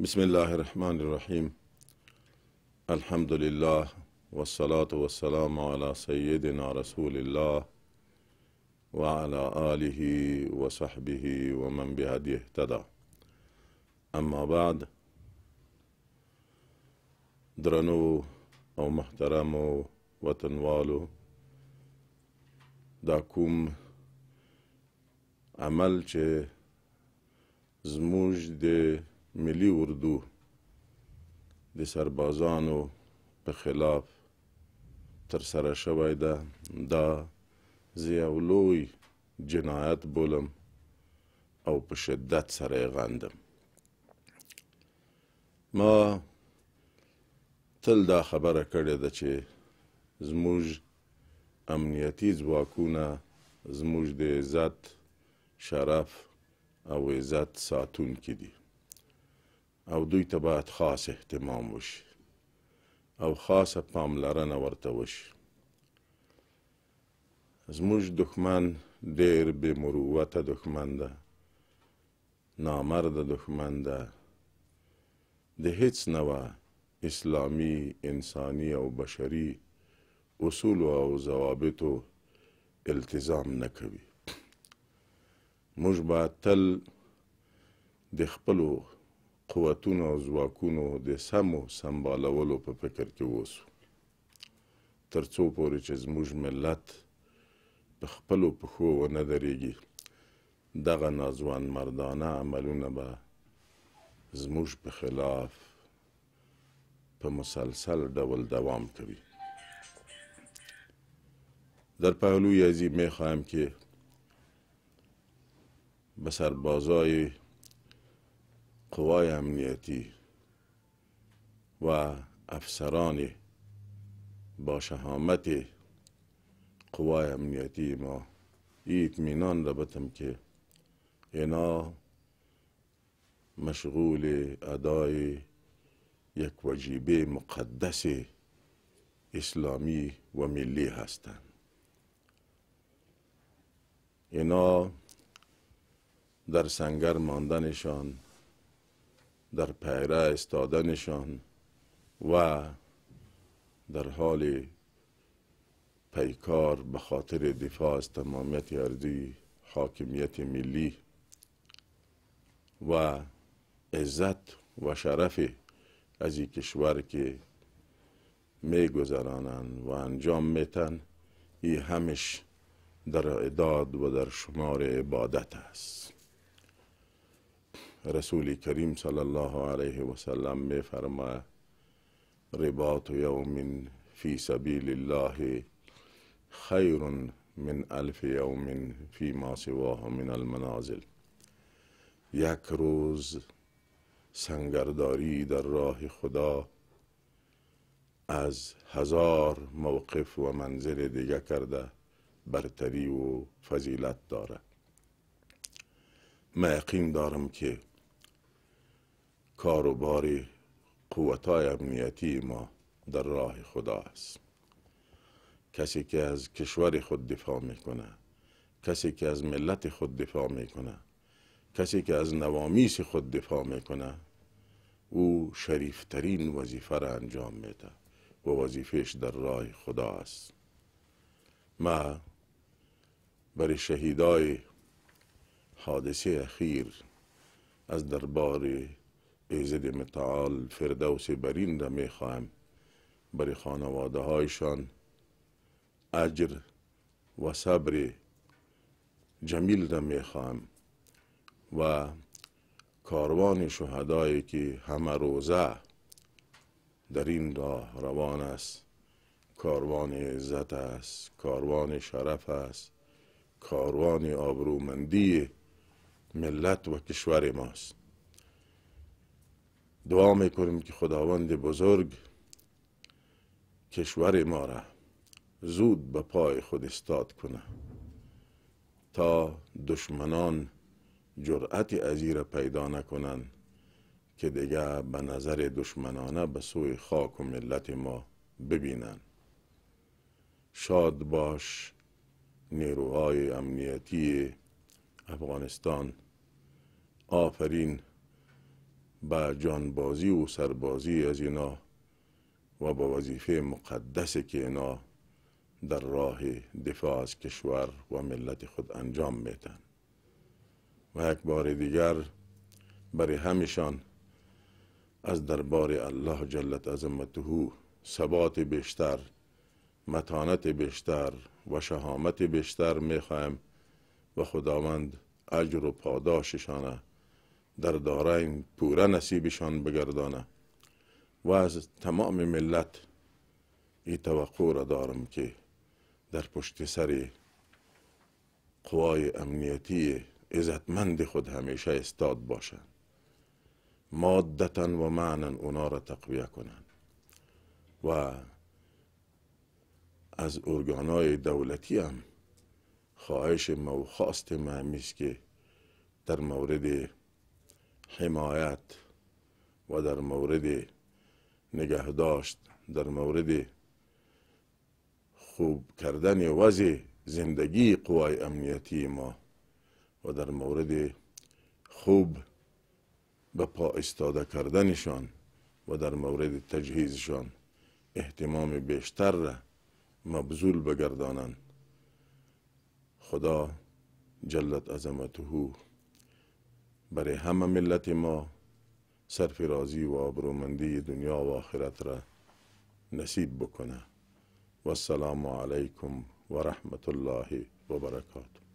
بسم الله الرحمن الرحيم الحمد لله والصلاة والسلام على سيدنا رسول الله وعلى آله وصحبه ومن بهديه اهتدى أما بعد درنو أو محترمو وطنوالو داكم عمل چه زموج ده ملی اردو د سربازانو په خلاف تر سره شوی ده دا زه یو لوی جنایت بولم او په شدت سره یې غندم ما تل دا خبره کړې ده چې زموږ امنیتي ځواکونه زموږ د عزت شرف او عزت ساتونکي دي او دوی ته باید خاص اهتمام وشي او خاصه پاملرنه ورته وشي زموږ دښمن ډېر بې مروته دښمن ده نامرده دښمن ده د هیڅ نوه اسلامي انساني او بشري اصولو او ضوابطو التزام نه کوي موږ باید تل د خپلو قوتونو او ځواکونو د سمو سمبالولو په فکر کې اوسو تر څو پورې چې زموږ ملت په خپلو پښو ونه درېږي دغه ناځوان مردانه عملونه به زموږ په خلاف په مسلسل ډول دوام کوي در پهلوی از این میخواهم که به سربازای قوای امنیتی و افسران با شهامت قوای امنیتی ما ایت اطمینان را بتم که اینا مشغول ادای یک وجیبه مقدس اسلامی و ملی هستند اینا در سنگر ماندنشان در پیره استادنشان و در حال پیکار به خاطر دفاع از تمامیت ارضی حاکمیت ملی و عزت و شرف از این کشور که می گذرانند و انجام میتن این همش در اداد و در شمار عبادت است رسول کریم صلی الله علیه و سلم می رباط یوم فی سبیل الله خیر من الف یوم فی ما سواه من المنازل یک روز سنگرداری در راه خدا از هزار موقف و منزل دیگه کرده برتری و فضیلت داره من یقین دارم که کار و بار امنیتی ما در راه خدا است کسی که از کشور خود دفاع میکنه کسی که از ملت خود دفاع میکنه کسی که از نوامیس خود دفاع میکنه او شریفترین وظیفه را انجام میده و وظیفهش در راه خدا است ما برای شهیدای حادثه اخیر از دربار ایزد متعال فردوس برین را خواهم برای خانواده هایشان اجر و صبر جمیل را میخواهم و کاروان شهدایی که همه روزه در این راه روان است کاروان عزت است کاروان شرف است کاروان آبرومندی ملت و کشور ماست دعا میکنیم که خداوند بزرگ کشور ما را زود به پای خود استاد کنه تا دشمنان جرأت از را پیدا نکنند که دیگه به نظر دشمنانه به سوی خاک و ملت ما ببینند شاد باش نیروهای امنیتی افغانستان آفرین با جانبازی و سربازی از اینا و با وظیفه مقدس که اینا در راه دفاع از کشور و ملت خود انجام میتن و یک بار دیگر برای همشان از دربار الله جلت عظمته ثبات بیشتر متانت بیشتر و شهامت بیشتر میخوایم و خداوند اجر و پاداششانه در دارین پوره نصیبشان بگردانه و از تمام ملت این توقع را دارم که در پشت سر قوای امنیتی عزتمند خود همیشه استاد باشند مادتا و معنا اونا را تقویه کنند و از ارگانهای دولتی هم خواهش ما و که در مورد حمایت و در مورد نگهداشت در مورد خوب کردن وضع زندگی قوای امنیتی ما و در مورد خوب به پا استاده کردنشان و در مورد تجهیزشان احتمام بیشتر را مبذول بگردانند خدا جلت عظمته برای همه ملت ما صرف رازی و آبرومندی دنیا و آخرت را نصیب بکنه السلام علیکم و رحمت الله و برکاته